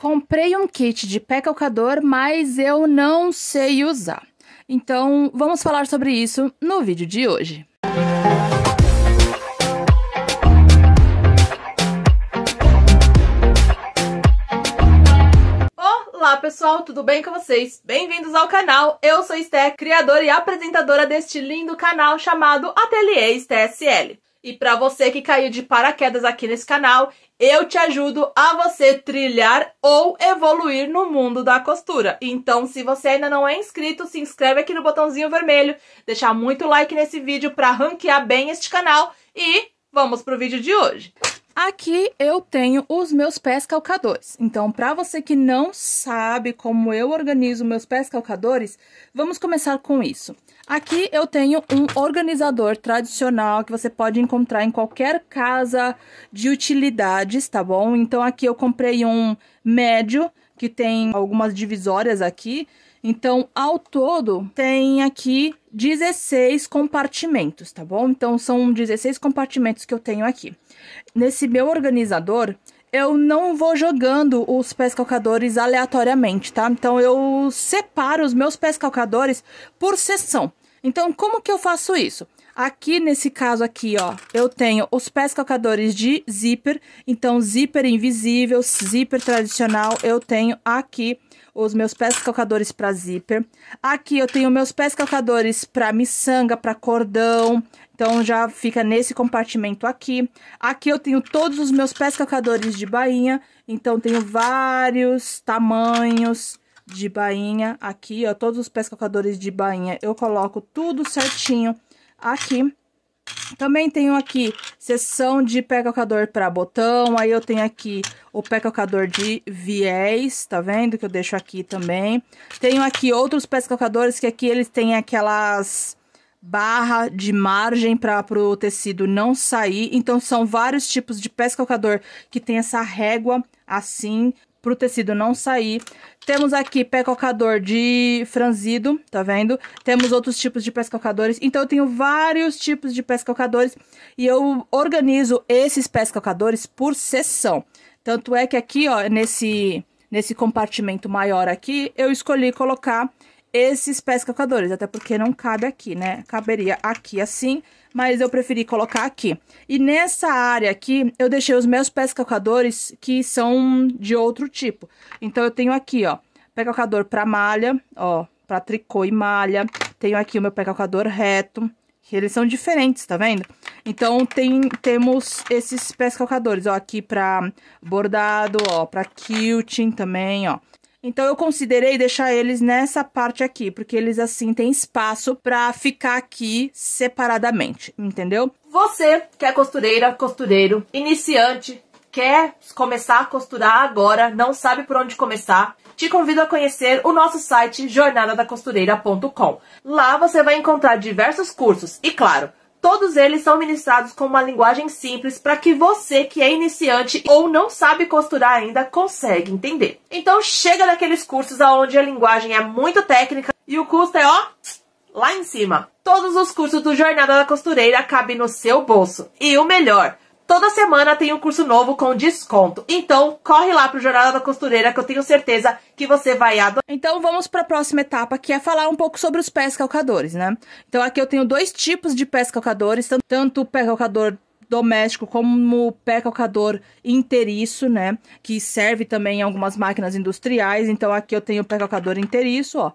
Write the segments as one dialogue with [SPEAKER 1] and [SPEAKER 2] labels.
[SPEAKER 1] Comprei um kit de pé calcador, mas eu não sei usar. Então, vamos falar sobre isso no vídeo de hoje. Olá pessoal, tudo bem com vocês? Bem-vindos ao canal, eu sou Esté, criadora e apresentadora deste lindo canal chamado Ateliê Esté SL. E para você que caiu de paraquedas aqui nesse canal, eu te ajudo a você trilhar ou evoluir no mundo da costura. Então, se você ainda não é inscrito, se inscreve aqui no botãozinho vermelho, deixar muito like nesse vídeo para ranquear bem este canal e vamos pro vídeo de hoje. Aqui eu tenho os meus pés calcadores. Então, para você que não sabe como eu organizo meus pés calcadores, vamos começar com isso. Aqui eu tenho um organizador tradicional que você pode encontrar em qualquer casa de utilidades, tá bom? Então, aqui eu comprei um médio que tem algumas divisórias aqui. Então, ao todo, tem aqui 16 compartimentos, tá bom? Então, são 16 compartimentos que eu tenho aqui. Nesse meu organizador, eu não vou jogando os pés calcadores aleatoriamente, tá? Então, eu separo os meus pés calcadores por seção. Então, como que eu faço isso? Aqui, nesse caso aqui, ó, eu tenho os pés calcadores de zíper. Então, zíper invisível, zíper tradicional, eu tenho aqui os meus pés calcadores para zíper. Aqui eu tenho meus pés calcadores para miçanga, para cordão. Então já fica nesse compartimento aqui. Aqui eu tenho todos os meus pés calcadores de bainha. Então tenho vários tamanhos de bainha aqui, ó, todos os pés calcadores de bainha. Eu coloco tudo certinho aqui. Também tenho aqui seção de pé calcador para botão, aí eu tenho aqui o pé calcador de viés, tá vendo? Que eu deixo aqui também. Tenho aqui outros pés calcadores que aqui eles têm aquelas barra de margem para o tecido não sair. Então, são vários tipos de pés calcador que tem essa régua assim, para o tecido não sair. Temos aqui pé calcador de franzido, tá vendo? Temos outros tipos de pés calcadores. Então, eu tenho vários tipos de pés calcadores e eu organizo esses pés calcadores por seção. Tanto é que aqui, ó, nesse, nesse compartimento maior aqui, eu escolhi colocar esses pés calcadores, até porque não cabe aqui, né? Caberia aqui assim, mas eu preferi colocar aqui. E nessa área aqui, eu deixei os meus pés calcadores que são de outro tipo. Então, eu tenho aqui, ó, pé calcador pra malha, ó, pra tricô e malha. Tenho aqui o meu pé calcador reto, que eles são diferentes, tá vendo? Então, tem, temos esses pés calcadores, ó, aqui pra bordado, ó, pra quilting também, ó. Então eu considerei deixar eles nessa parte aqui, porque eles assim têm espaço para ficar aqui separadamente, entendeu? Você que é costureira, costureiro, iniciante, quer começar a costurar agora, não sabe por onde começar, te convido a conhecer o nosso site jornadadacostureira.com. Lá você vai encontrar diversos cursos e, claro, Todos eles são ministrados com uma linguagem simples para que você que é iniciante ou não sabe costurar ainda consegue entender. Então chega daqueles cursos onde a linguagem é muito técnica e o custo é ó lá em cima. Todos os cursos do Jornada da Costureira cabem no seu bolso. E o melhor, Toda semana tem um curso novo com desconto. Então, corre lá pro jornal da Costureira que eu tenho certeza que você vai adorar. Então, vamos para a próxima etapa, que é falar um pouco sobre os pés calcadores, né? Então, aqui eu tenho dois tipos de pés calcadores, tanto o pé calcador doméstico como o pé calcador inteiriço, né? Que serve também em algumas máquinas industriais. Então, aqui eu tenho o pé calcador inteiriço, ó.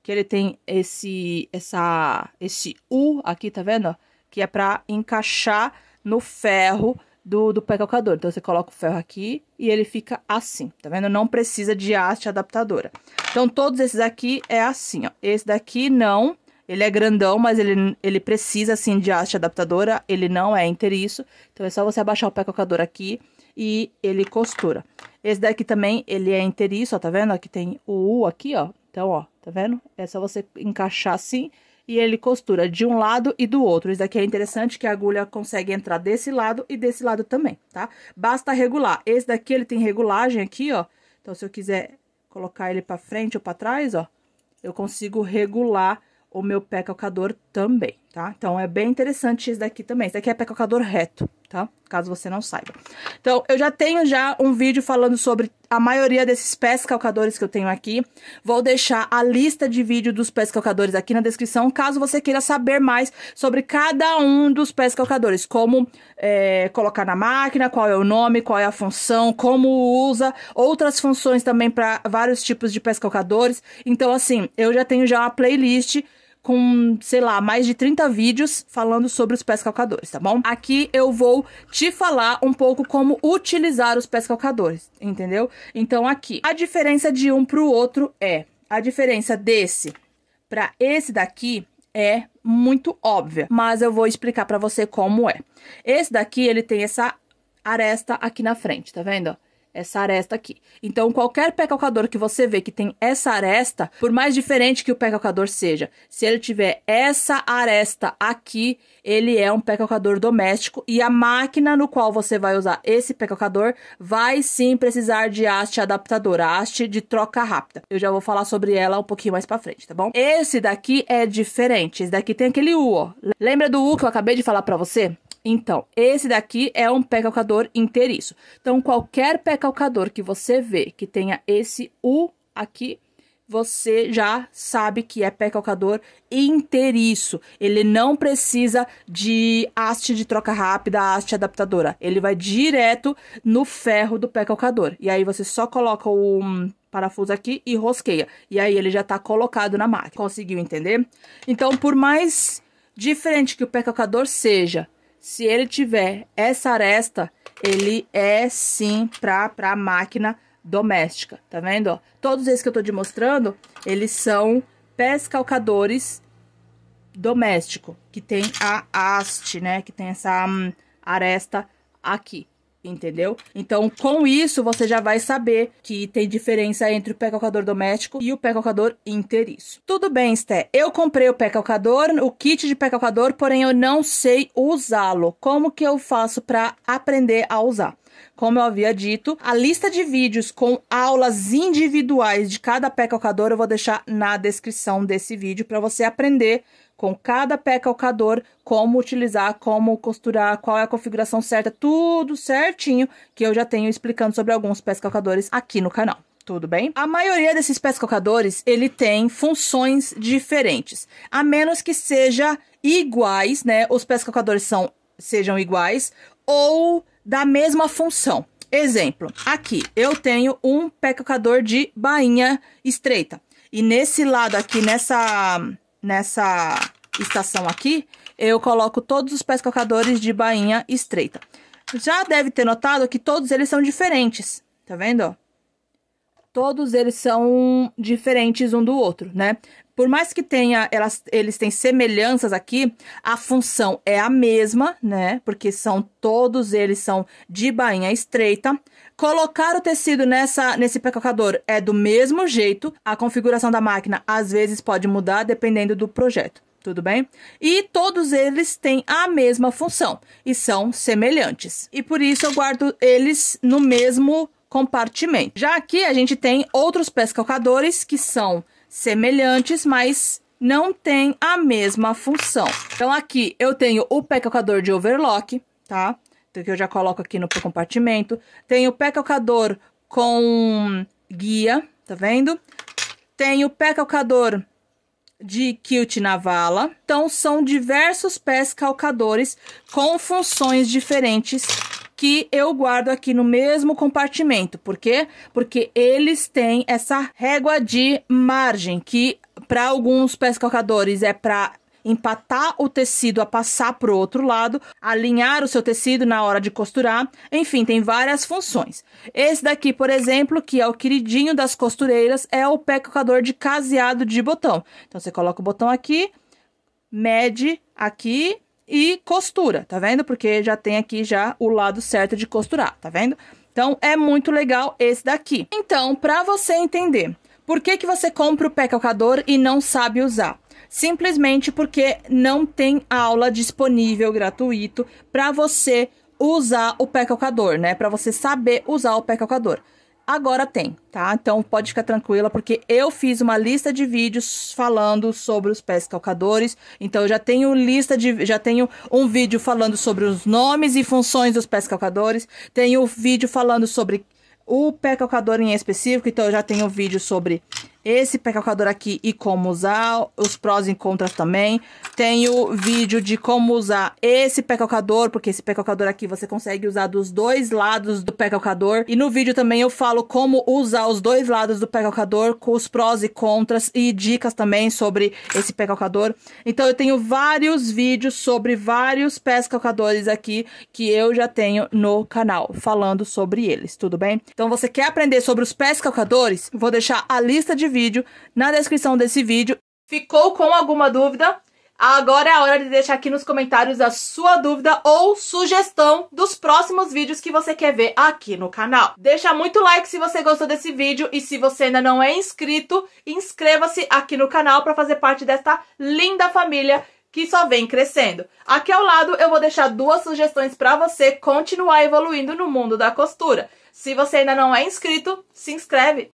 [SPEAKER 1] Que ele tem esse, essa, esse U aqui, tá vendo? Que é para encaixar no ferro do, do pé calcador. Então, você coloca o ferro aqui e ele fica assim, tá vendo? Não precisa de haste adaptadora. Então, todos esses aqui é assim, ó. Esse daqui não, ele é grandão, mas ele, ele precisa, assim, de haste adaptadora. Ele não é inteiriço. Então, é só você abaixar o pé calcador aqui e ele costura. Esse daqui também, ele é inteiriço, ó, tá vendo? Aqui tem o U aqui, ó. Então, ó, tá vendo? É só você encaixar assim e ele costura de um lado e do outro. Isso daqui é interessante que a agulha consegue entrar desse lado e desse lado também, tá? Basta regular. Esse daqui, ele tem regulagem aqui, ó. Então, se eu quiser colocar ele pra frente ou pra trás, ó, eu consigo regular o meu pé calcador também, tá? Então, é bem interessante esse daqui também. Esse daqui é pé calcador reto, tá? Caso você não saiba. Então, eu já tenho já um vídeo falando sobre a maioria desses pés calcadores que eu tenho aqui. Vou deixar a lista de vídeo dos pés calcadores aqui na descrição, caso você queira saber mais sobre cada um dos pés calcadores. Como é, colocar na máquina, qual é o nome, qual é a função, como usa, outras funções também para vários tipos de pés calcadores. Então, assim, eu já tenho já uma playlist com, sei lá, mais de 30 vídeos falando sobre os pés calcadores, tá bom? Aqui eu vou te falar um pouco como utilizar os pés calcadores, entendeu? Então aqui, a diferença de um pro outro é, a diferença desse para esse daqui é muito óbvia, mas eu vou explicar para você como é. Esse daqui, ele tem essa aresta aqui na frente, tá vendo? essa aresta aqui. Então, qualquer pé calcador que você vê que tem essa aresta, por mais diferente que o pé calcador seja, se ele tiver essa aresta aqui, ele é um pé calcador doméstico e a máquina no qual você vai usar esse pé calcador vai sim precisar de haste adaptadora, haste de troca rápida. Eu já vou falar sobre ela um pouquinho mais para frente, tá bom? Esse daqui é diferente, esse daqui tem aquele U, ó. Lembra do U que eu acabei de falar para você? Então, esse daqui é um pé calcador inteiriço. Então, qualquer pé calcador que você vê que tenha esse U aqui, você já sabe que é pé calcador inteiriço. Ele não precisa de haste de troca rápida, haste adaptadora. Ele vai direto no ferro do pé calcador. E aí você só coloca o hum, parafuso aqui e rosqueia. E aí ele já tá colocado na máquina. Conseguiu entender? Então, por mais diferente que o pé calcador seja, se ele tiver essa aresta, ele é sim pra, pra máquina doméstica, tá vendo? Ó, todos esses que eu tô te mostrando, eles são pés calcadores doméstico, que tem a haste, né? Que tem essa hum, aresta aqui entendeu? Então, com isso, você já vai saber que tem diferença entre o pé calcador doméstico e o pé calcador inteiriço. Tudo bem, Sté. Eu comprei o pé calcador, o kit de pé calcador, porém eu não sei usá-lo. Como que eu faço para aprender a usar? Como eu havia dito, a lista de vídeos com aulas individuais de cada pé calcador eu vou deixar na descrição desse vídeo para você aprender com cada pé calcador, como utilizar, como costurar, qual é a configuração certa, tudo certinho, que eu já tenho explicando sobre alguns pés calcadores aqui no canal. Tudo bem? A maioria desses pés calcadores, ele tem funções diferentes, a menos que seja iguais, né? Os pés calcadores são, sejam iguais ou da mesma função. Exemplo, aqui eu tenho um pé calcador de bainha estreita. E nesse lado aqui, nessa nessa estação aqui, eu coloco todos os pés de bainha estreita. Já deve ter notado que todos eles são diferentes, tá vendo? Todos eles são diferentes um do outro, né? Por mais que tenha, elas, eles têm semelhanças aqui, a função é a mesma, né? Porque são todos eles são de bainha estreita. Colocar o tecido nessa, nesse precocador é do mesmo jeito. A configuração da máquina às vezes pode mudar dependendo do projeto tudo bem? E todos eles têm a mesma função e são semelhantes. E por isso eu guardo eles no mesmo compartimento. Já aqui a gente tem outros pescalcadores que são semelhantes, mas não tem a mesma função. Então aqui eu tenho o pé calcador de overlock, tá? Então, que eu já coloco aqui no compartimento. Tenho o pé calcador com guia, tá vendo? Tenho o pé calcador de quilt na vala. Então, são diversos pés calcadores com funções diferentes que eu guardo aqui no mesmo compartimento. Por quê? Porque eles têm essa régua de margem que para alguns pescadores é para empatar o tecido a passar para o outro lado, alinhar o seu tecido na hora de costurar, enfim, tem várias funções. Esse daqui, por exemplo, que é o queridinho das costureiras, é o pecocador de caseado de botão. Então, você coloca o botão aqui, mede aqui, e costura, tá vendo? Porque já tem aqui já o lado certo de costurar, tá vendo? Então, é muito legal esse daqui. Então, para você entender por que, que você compra o pé calcador e não sabe usar? Simplesmente porque não tem aula disponível gratuito para você usar o pé calcador, né? Para você saber usar o pé calcador. Agora tem, tá? Então pode ficar tranquila, porque eu fiz uma lista de vídeos falando sobre os pés calcadores. Então eu já tenho lista de. Já tenho um vídeo falando sobre os nomes e funções dos pés calcadores. Tenho um vídeo falando sobre o pé calcador em específico. Então eu já tenho um vídeo sobre esse pé calcador aqui e como usar, os prós e contras também. Tenho vídeo de como usar esse pé calcador, porque esse pé calcador aqui você consegue usar dos dois lados do pé calcador. E no vídeo também eu falo como usar os dois lados do pé calcador, com os prós e contras e dicas também sobre esse pé calcador. Então eu tenho vários vídeos sobre vários pés calcadores aqui que eu já tenho no canal, falando sobre eles, tudo bem? Então você quer aprender sobre os pés calcadores? Vou deixar a lista de vídeo, na descrição desse vídeo. Ficou com alguma dúvida? Agora é a hora de deixar aqui nos comentários a sua dúvida ou sugestão dos próximos vídeos que você quer ver aqui no canal. Deixa muito like se você gostou desse vídeo e se você ainda não é inscrito, inscreva-se aqui no canal para fazer parte desta linda família que só vem crescendo. Aqui ao lado eu vou deixar duas sugestões para você continuar evoluindo no mundo da costura. Se você ainda não é inscrito, se inscreve.